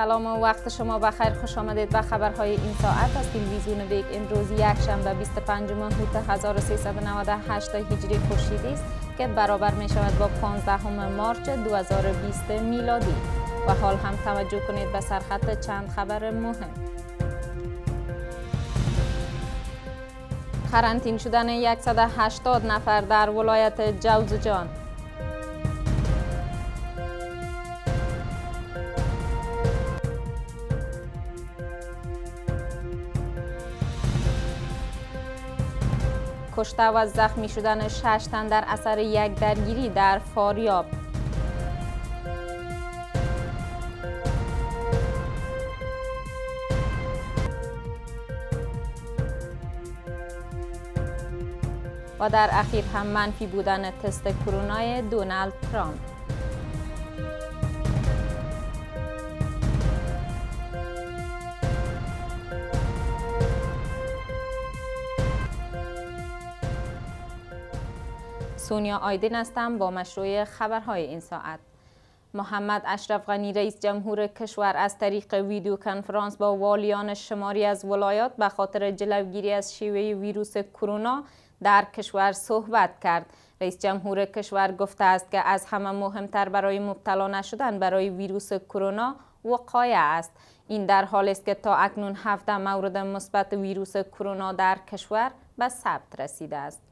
سلام و وقت شما بخیر خوش آمدید به خبرهای این ساعت از تلویزیون این امروز یک شنبه 25 هوت 1398 هجری خورشیدی است که برابر می شود با 15 مارچ 2020 میلادی و حال هم توجه کنید به سرخط چند خبر مهم قرنطین شدن 180 نفر در ولایت جوزجان کشته و زخمی شدن شش تن در اثر یک درگیری در فاریاب و در اخیر هم منفی بودن تست کرونا دونالد ترامپ سونیا آیدین هستم با مشروع خبرهای این ساعت محمد اشرف غنی رئیس جمهور کشور از طریق ویدیو کنفرانس با والیان شماری از ولایات به خاطر جلوگیری از شیوه ویروس کرونا در کشور صحبت کرد رئیس جمهور کشور گفته است که از همه مهمتر برای مبتلا نشدن برای ویروس کرونا وقایع است این در حالی است که تا اکنون هفته مورد مثبت ویروس کرونا در کشور به ثبت رسیده است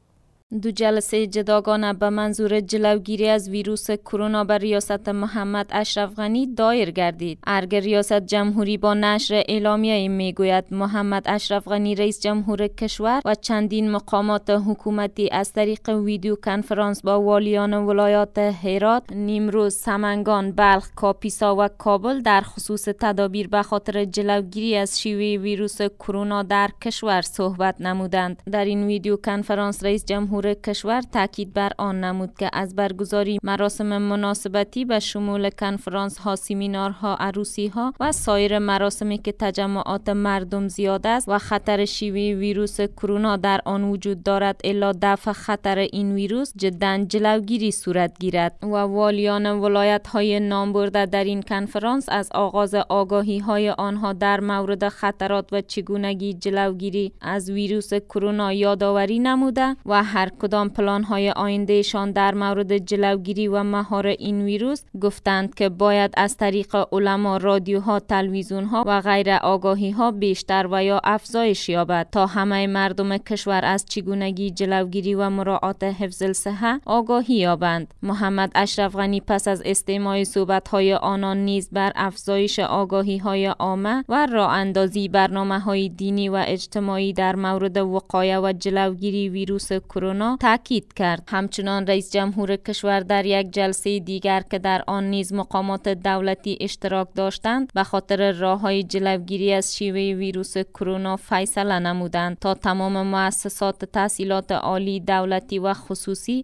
دو جلسه جداگانه به منظور جلوگیری از ویروس کرونا به ریاست محمد اشرف غنی دایر گردید. ارگ ریاست جمهوری با نشر اعلامیه میگوید محمد اشرف غنی رئیس جمهور کشور و چندین مقامات حکومتی از طریق ویدیو کنفرانس با والیان ولایات هرات، نیمروز، سمنگان، بلخ، کاپیسا و کابل در خصوص تدابیر به خاطر جلوگیری از شیوه ویروس کرونا در کشور صحبت نمودند. در این ویدیو کنفرانس رئیس جمهور کشور تاکید بر آن نمود که از برگزاری مراسم مناسبتی به شمول کنفرانس ها سیمینارها عروسی ها و سایر مراسمی که تجمعات مردم زیاد است و خطر شیوی ویروس کرونا در آن وجود دارد الا دفع خطر این ویروس جدا جلوگیری صورت گیرد و والیان ولایت های نامبرده در این کنفرانس از آغاز آگاهی های آنها در مورد خطرات و چگونگی جلوگیری از ویروس کرونا یادآوری نموده و هر کدام پلان های آیندهشان در مورد جلوگیری و مهار این ویروس گفتند که باید از طریق علما رادیوها ها و غیر آگاهی ها بیشتر و یا افزایش یابد تا همه مردم کشور از چگونگی جلوگیری و مراعات حفظ آگاهی یابند محمد اشرف غنی پس از استماع صحبت های آنان نیز بر افزایش آگاهی های عامه و راه اندازی برنامه های دینی و اجتماعی در مورد وقایه و جلوگیری ویروس کرونا مولانا تاکید کرد همچنان رئیس جمهور کشور در یک جلسه دیگر که در آن نیز مقامات دولتی اشتراک داشتند به خاطر راه های جلوگیری از شیوه ویروس کرونا فیصله نمودند تا تمام مؤسسات تحصیلات عالی دولتی و خصوصی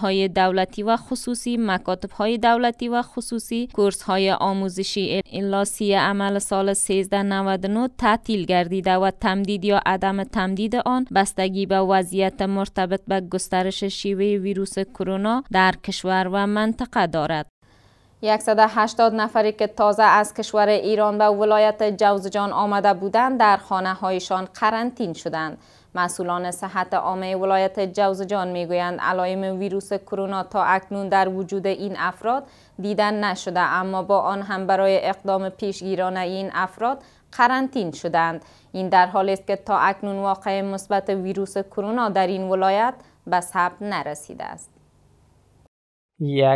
های دولتی و خصوصی مکاتب های دولتی و خصوصی کورس های آموزشی الاسی عمل سال 1399 تعطیل گردیده و تمدید یا عدم تمدید آن بستگی به وضعیت مرتبط به گسترش شیوه ویروس کرونا در کشور و منطقه دارد. 180 نفری که تازه از کشور ایران به ولایت جوزجان آمده بودند در خانه هایشان قرنطین شدند. مسئولان صحت عامه ولایت جوزجان میگویند علائم ویروس کرونا تا اکنون در وجود این افراد دیدن نشده اما با آن هم برای اقدام پیشگیرانه این افراد قرنطین شدند این در حالی است که تا اکنون واقع مثبت ویروس کرونا در این ولایت به ثبت نرسیده است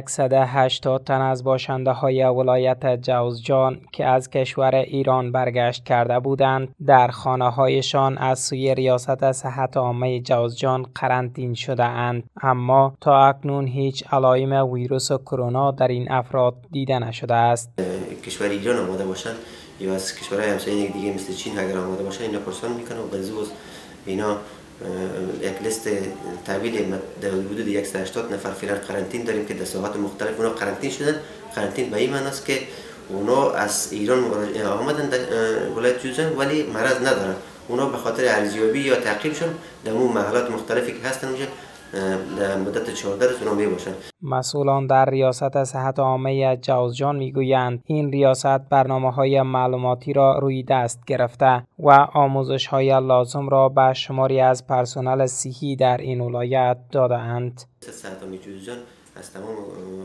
180 تن از باشنده های ولایت جوزجان که از کشور ایران برگشت کرده بودند در خانه هایشان از سوی ریاست صحت عامه جوزجان قرنطین شده اند اما تا اکنون هیچ علایم ویروس کرونا در این افراد دیده نشده است کشور ایران آمده باشند یا از کشورهای همسایه دیگه مثل چین اگر آماده باشه اینا پرسان میکنه و بنزوز اینا یک لیست تحویل در حدود 180 نفر فعلا قرانتین داریم که در ساعت مختلف اونا قرانتین شدن قرانتین به این است که اونا از ایران آمدن در ولایت جوزن ولی مرض ندارن اونا به خاطر ارزیابی یا تعقیبشون در اون محلات مختلفی که هستن میشه مدت 14 روز می میباشن مسئولان در ریاست صحت عامه جوزجان میگویند این ریاست برنامه های معلوماتی را روی دست گرفته و آموزش های لازم را به شماری از پرسنل سیهی در این ولایت داده اند صحت عامه جوزجان از تمام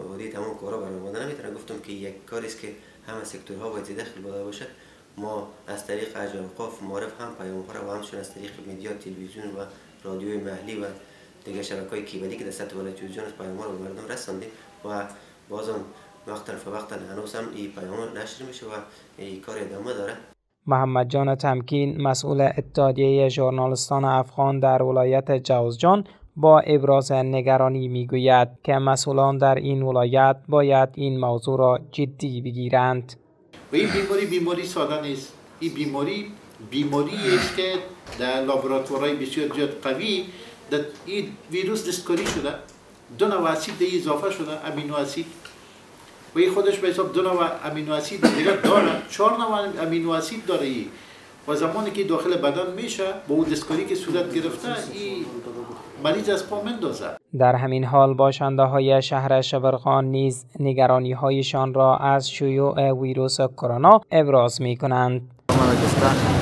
وادی تمام کارا برآمده نمیتونه گفتم که یک کاری است که همه سکتورها باید دخل بوده باشد ما از طریق اجاقاف معرف هم پیامها و همچنین از طریق میدیا تلویزیون و رادیوی محلی و دیگه شبکه کیبلی که در سطح تلویزیون از پیام رو به مردم و باز هم وقتا به وقتا هنوز هم این پیام نشر میشه و این کار ادامه داره محمد جان تمکین مسئول اتحادیه ژورنالستان افغان در ولایت جوزجان با ابراز نگرانی میگوید که مسئولان در این ولایت باید این موضوع را جدی بگیرند و این بیماری بیماری ساده نیست این بیماری بیماری است که در لابراتوارهای بسیار زیاد قوی این ویروس دستکاری شده دو نوع اسید دیگه اضافه شده امینو اسید و این خودش به حساب دو نوع امینو اسید دیگه داره چهار نوع امینو اسید داره ای و زمانی که داخل بدن میشه با اون دستکاری که صورت گرفته ای مریض از پا مندازه در همین حال باشنده های شهر شبرغان نیز نگرانی هایشان را از شیوع ویروس کرونا ابراز می کنند.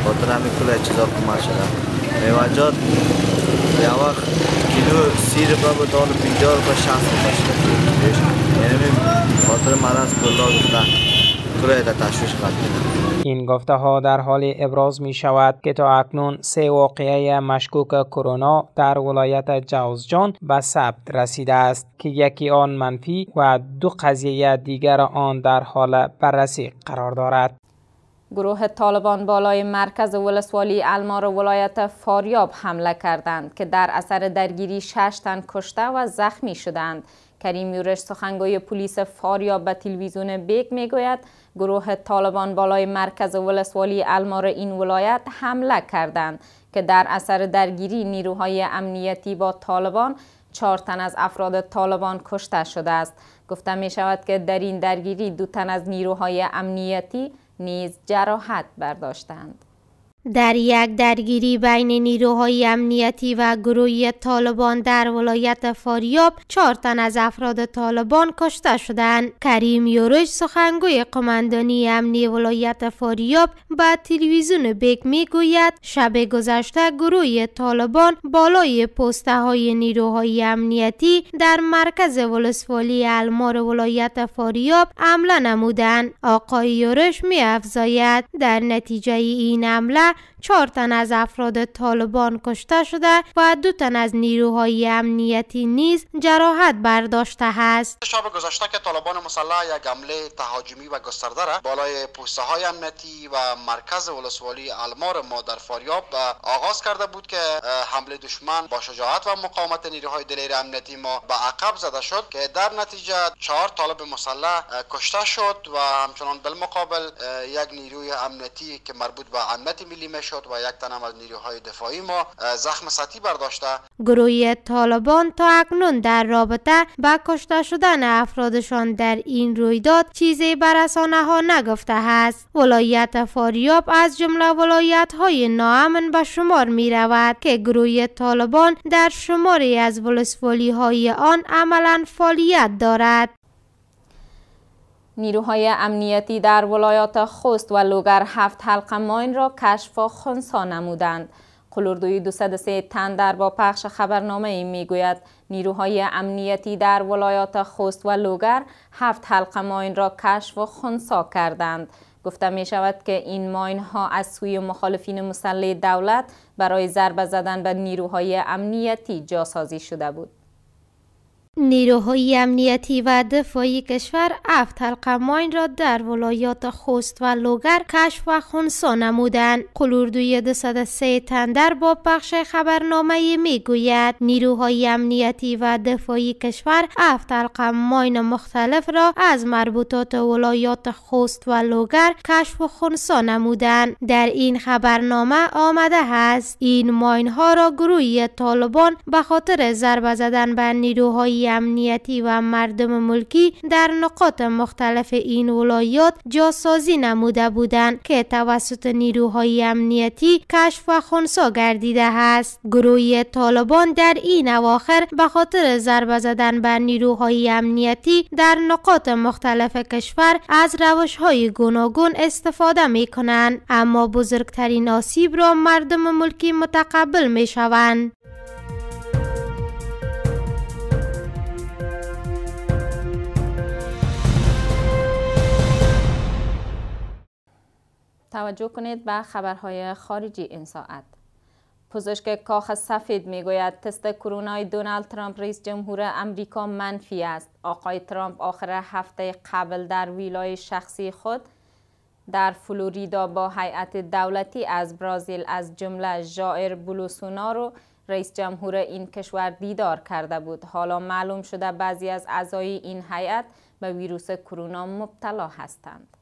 خاطر همین کل چیزا کمک شده. یعنی خاطر تشویش این گفته ها در حال ابراز می شود که تا اکنون سه واقعه مشکوک کرونا در ولایت جوزجان به ثبت رسیده است که یکی آن منفی و دو قضیه دیگر آن در حال بررسی قرار دارد. گروه طالبان بالای مرکز ولسوالی المار ولایت فاریاب حمله کردند که در اثر درگیری شش تن کشته و زخمی شدند. کریم یورش سخنگوی پلیس فاریاب به تلویزیون بیگ میگوید گروه طالبان بالای مرکز ولسوالی المار این ولایت حمله کردند که در اثر درگیری نیروهای امنیتی با طالبان چهار تن از افراد طالبان کشته شده است گفته می شود که در این درگیری دو تن از نیروهای امنیتی نیز جراحت برداشتند. در یک درگیری بین نیروهای امنیتی و گروهی طالبان در ولایت فاریاب چهار تن از افراد طالبان کشته شدند کریم یورش سخنگوی قماندانی امنی ولایت فاریاب با تلویزیون بک میگوید شب گذشته گروه طالبان بالای پسته های نیروهای امنیتی در مرکز ولسوالی المار ولایت فاریاب حمله نمودند آقای یورش میافزاید در نتیجه این حمله چهار تن از افراد طالبان کشته شده و دو تن از نیروهای امنیتی نیز جراحت برداشته است شب گذشته که طالبان مسلح یک حمله تهاجمی و گسترده را بالای پوسته های امنیتی و مرکز ولسوالی المار ما در فاریاب آغاز کرده بود که حمله دشمن با شجاعت و مقاومت نیروهای دلیر امنیتی ما به عقب زده شد که در نتیجه چهار طالب مسلح کشته شد و همچنان بالمقابل یک نیروی امنیتی که مربوط به امنیت تسلیم و یک تن از نیروهای دفاعی ما زخم سطحی برداشته گروه طالبان تا اکنون در رابطه با کشته شدن افرادشان در این رویداد چیزی بر ها نگفته است ولایت فاریاب از جمله ولایت های ناامن به شمار می رود که گروه طالبان در شماری از ولسوالی های آن عملا فعالیت دارد نیروهای امنیتی در ولایات خوست و لوگر هفت حلقه ماین را کشف و خونسا نمودند. قلوردوی 203 تن در با پخش خبرنامه ای می گوید نیروهای امنیتی در ولایات خوست و لوگر هفت حلقه ماین را کشف و خونسا کردند. گفته می شود که این ماین ها از سوی مخالفین مسلح دولت برای ضربه زدن به نیروهای امنیتی جاسازی شده بود. نیروهای امنیتی و دفاعی کشور هفت حلقه را در ولایات خوست و لوگر کشف و خونسا نمودند قلوردوی 203 تندر با پخش خبرنامه میگوید نیروهای امنیتی و دفاعی کشور هفت حلقه ماین مختلف را از مربوطات ولایات خوست و لوگر کشف و خونسا نمودند در این خبرنامه آمده است این ماین ها را گروه طالبان به خاطر ضربه زدن به نیروهای امنیتی و مردم ملکی در نقاط مختلف این ولایات جاسازی نموده بودند که توسط نیروهای امنیتی کشف و خونسا گردیده است گروه طالبان در این اواخر به خاطر ضربه زدن به نیروهای امنیتی در نقاط مختلف کشور از روش های گوناگون استفاده می کنند اما بزرگترین آسیب را مردم ملکی متقبل می شوند توجه کنید به خبرهای خارجی این ساعت پزشک کاخ سفید میگوید تست کرونای دونالد ترامپ رئیس جمهور امریکا منفی است آقای ترامپ آخر هفته قبل در ویلای شخصی خود در فلوریدا با هیئت دولتی از برازیل از جمله ژائر بولوسونارو رئیس جمهور این کشور دیدار کرده بود حالا معلوم شده بعضی از اعضای این هیئت به ویروس کرونا مبتلا هستند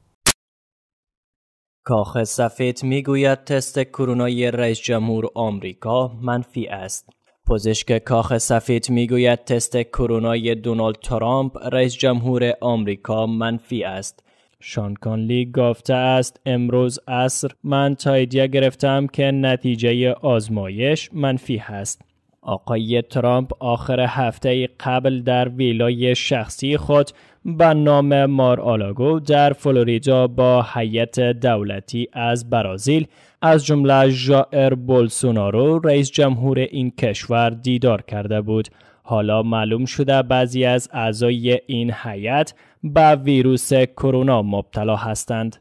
کاخ سفید میگوید تست کرونا رئیس جمهور آمریکا منفی است. پزشک کاخ سفید میگوید تست کرونای دونالد ترامپ رئیس جمهور آمریکا منفی است. شان کانلی گفته است امروز عصر من تاییدیه گرفتم که نتیجه آزمایش منفی است. آقای ترامپ آخر هفته قبل در ویلای شخصی خود به نام مار آلاگو در فلوریدا با هیئت دولتی از برازیل از جمله ژائر بولسونارو رئیس جمهور این کشور دیدار کرده بود حالا معلوم شده بعضی از اعضای این هیئت به ویروس کرونا مبتلا هستند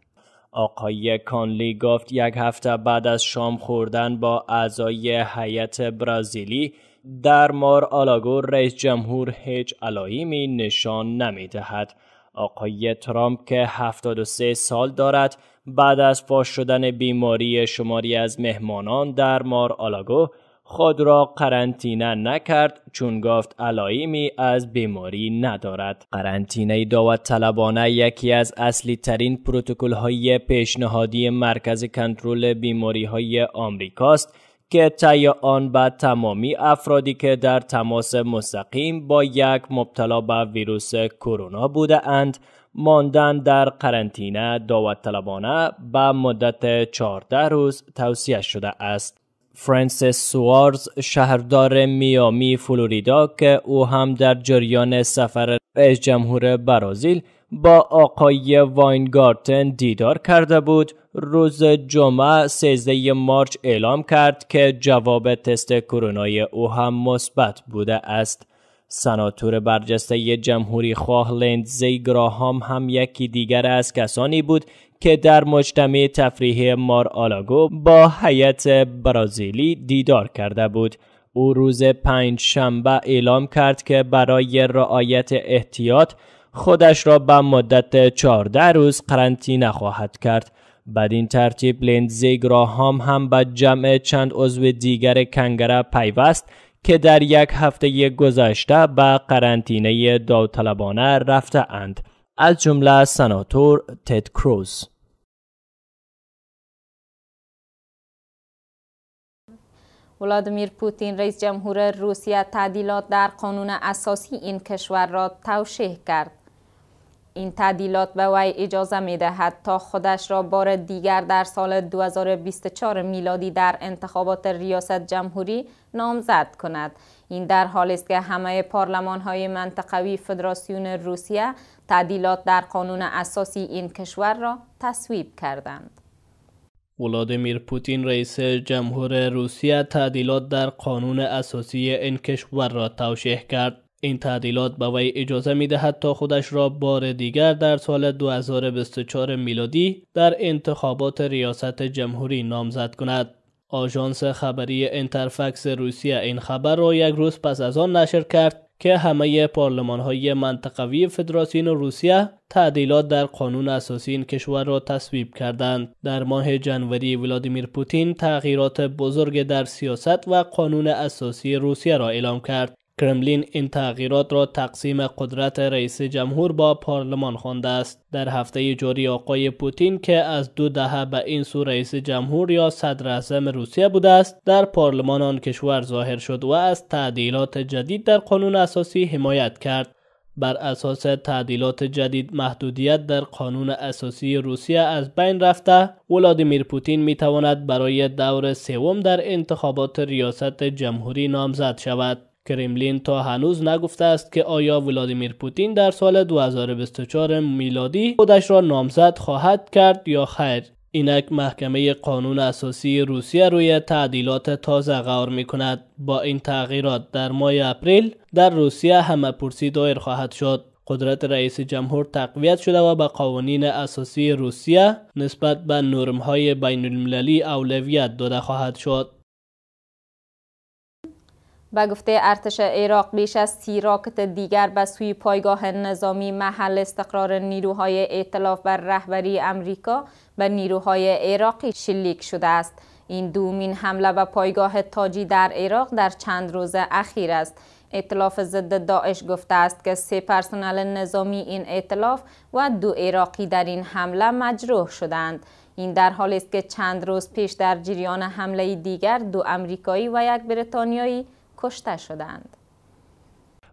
آقای کانلی گفت یک هفته بعد از شام خوردن با اعضای هیئت برازیلی در مار آلاگو رئیس جمهور هیچ علائمی نشان دهد. آقای ترامپ که 73 سال دارد بعد از فاش شدن بیماری شماری از مهمانان در مار آلاگو خود را قرنطینه نکرد چون گفت علایمی از بیماری ندارد قرنطینه داوت طلبانه یکی از اصلی ترین پروتکل های پیشنهادی مرکز کنترل بیماری های آمریکاست که طی آن به تمامی افرادی که در تماس مستقیم با یک مبتلا به ویروس کرونا بوده اند ماندن در قرنطینه داوطلبانه به مدت 14 روز توصیه شده است فرانسیس سوارز شهردار میامی فلوریدا که او هم در جریان سفر رئیس جمهور برازیل با آقای واینگارتن دیدار کرده بود روز جمعه 13 مارچ اعلام کرد که جواب تست کرونای او هم مثبت بوده است سناتور برجسته جمهوری خواه لیندزی گراهام هم یکی دیگر از کسانی بود که در مجتمع تفریحی مار آلاگو با هیئت برازیلی دیدار کرده بود او روز پنج شنبه اعلام کرد که برای رعایت احتیاط خودش را به مدت 14 روز قرنطینه خواهد کرد این ترتیب لینزگ گراهام هم به جمع چند عضو دیگر کنگره پیوست که در یک هفته گذشته به قرنطینه داوطلبانه رفته اند. از جمله سناتور تد کروز ولادیمیر پوتین رئیس جمهور روسیه تعدیلات در قانون اساسی این کشور را توشیح کرد. این تعدیلات به وی اجازه می دهد تا خودش را بار دیگر در سال 2024 میلادی در انتخابات ریاست جمهوری نامزد کند. این در حال است که همه پارلمان های منطقوی فدراسیون روسیه تعدیلات در قانون اساسی این کشور را تصویب کردند. ولادیمیر پوتین رئیس جمهور روسیه تعدیلات در قانون اساسی این کشور را توشیح کرد. این تعدیلات به وی اجازه می دهد تا خودش را بار دیگر در سال 2024 میلادی در انتخابات ریاست جمهوری نامزد کند. آژانس خبری انترفکس روسیه این خبر را یک روز پس از آن نشر کرد که همه پارلمان های منطقوی فدراسیون روسیه تعدیلات در قانون اساسی این کشور را تصویب کردند در ماه جنوری ولادیمیر پوتین تغییرات بزرگ در سیاست و قانون اساسی روسیه را اعلام کرد کرملین این تغییرات را تقسیم قدرت رئیس جمهور با پارلمان خوانده است در هفته جاری آقای پوتین که از دو دهه به این سو رئیس جمهور یا صدر اعظم روسیه بوده است در پارلمان آن کشور ظاهر شد و از تعدیلات جدید در قانون اساسی حمایت کرد بر اساس تعدیلات جدید محدودیت در قانون اساسی روسیه از بین رفته ولادیمیر پوتین میتواند برای دور سوم در انتخابات ریاست جمهوری نامزد شود کرملین تا هنوز نگفته است که آیا ولادیمیر پوتین در سال 2024 میلادی خودش را نامزد خواهد کرد یا خیر اینک محکمه قانون اساسی روسیه روی تعدیلات تازه غور می کند با این تغییرات در ماه اپریل در روسیه همه پرسی دایر خواهد شد قدرت رئیس جمهور تقویت شده و به قوانین اساسی روسیه نسبت به نرم های بین المللی اولویت داده خواهد شد به گفته ارتش عراق بیش از سی راکت دیگر به سوی پایگاه نظامی محل استقرار نیروهای ائتلاف بر رهبری امریکا به نیروهای عراقی شلیک شده است این دومین حمله به پایگاه تاجی در عراق در چند روز اخیر است ائتلاف ضد داعش گفته است که سه پرسنل نظامی این ائتلاف و دو عراقی در این حمله مجروح شدند این در حالی است که چند روز پیش در جریان حمله دیگر دو امریکایی و یک بریتانیایی Kostásodánt.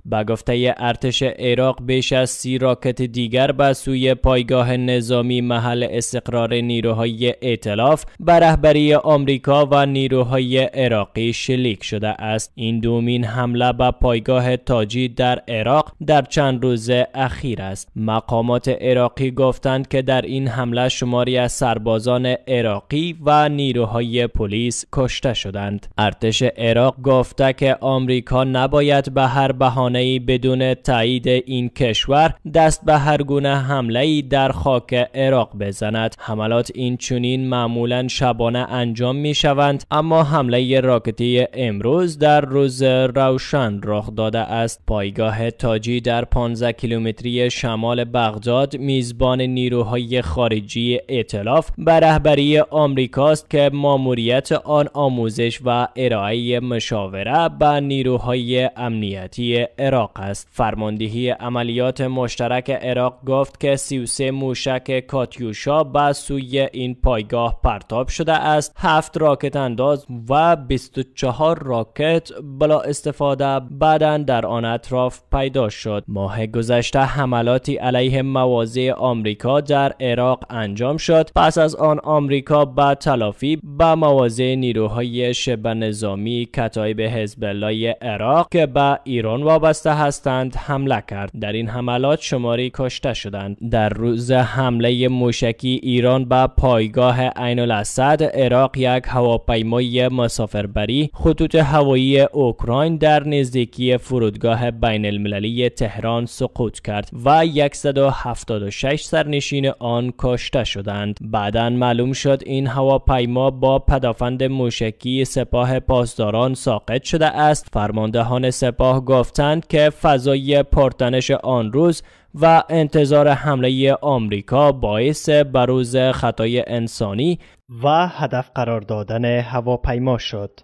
به گفته ارتش عراق بیش از سی راکت دیگر به سوی پایگاه نظامی محل استقرار نیروهای اعتلاف به رهبری آمریکا و نیروهای عراقی شلیک شده است این دومین حمله به پایگاه تاجی در عراق در چند روز اخیر است مقامات عراقی گفتند که در این حمله شماری از سربازان عراقی و نیروهای پلیس کشته شدند ارتش عراق گفته که آمریکا نباید به هر بهانه ای بدون تایید این کشور دست به هر گونه حمله ای در خاک عراق بزند حملات این چونین معمولا شبانه انجام می شوند اما حمله راکتی امروز در روز روشن رخ داده است پایگاه تاجی در 15 کیلومتری شمال بغداد میزبان نیروهای خارجی اطلاف به رهبری آمریکاست که ماموریت آن آموزش و ارائه مشاوره به نیروهای امنیتی عراق است فرماندهی عملیات مشترک عراق گفت که 33 موشک کاتیوشا به سوی این پایگاه پرتاب شده است هفت راکت انداز و 24 راکت بلا استفاده بعدا در آن اطراف پیدا شد ماه گذشته حملاتی علیه مواضع آمریکا در عراق انجام شد پس از آن آمریکا به تلافی به مواضع نیروهای شبه نظامی کتایب حزب الله عراق که به ایران وابسته هستند حمله کرد در این حملات شماری کشته شدند در روز حمله موشکی ایران به پایگاه عین الاسد عراق یک هواپیمای مسافربری خطوط هوایی اوکراین در نزدیکی فرودگاه بین المللی تهران سقوط کرد و 176 سرنشین آن کشته شدند بعدا معلوم شد این هواپیما با پدافند موشکی سپاه پاسداران ساقط شده است فرماندهان سپاه گفتند که فضای پرتنش آن روز و انتظار حمله آمریکا باعث بروز خطای انسانی و هدف قرار دادن هواپیما شد.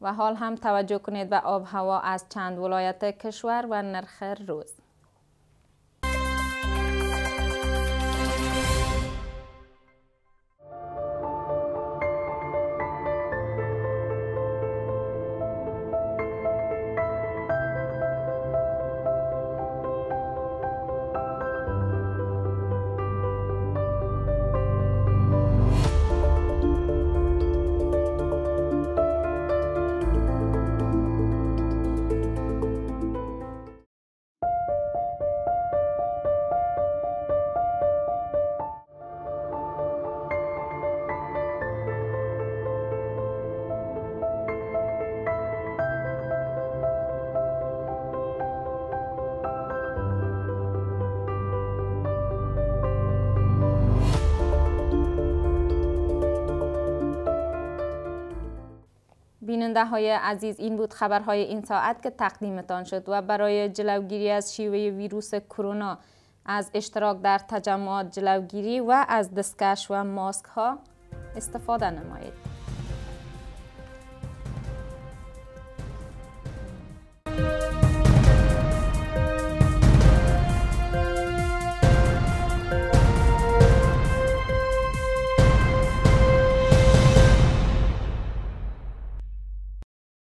و حال هم توجه کنید به آب هوا از چند ولایت کشور و نرخ روز. شنونده های عزیز این بود خبرهای این ساعت که تقدیمتان شد و برای جلوگیری از شیوه ویروس کرونا از اشتراک در تجمعات جلوگیری و از دستکش و ماسک ها استفاده نمایید.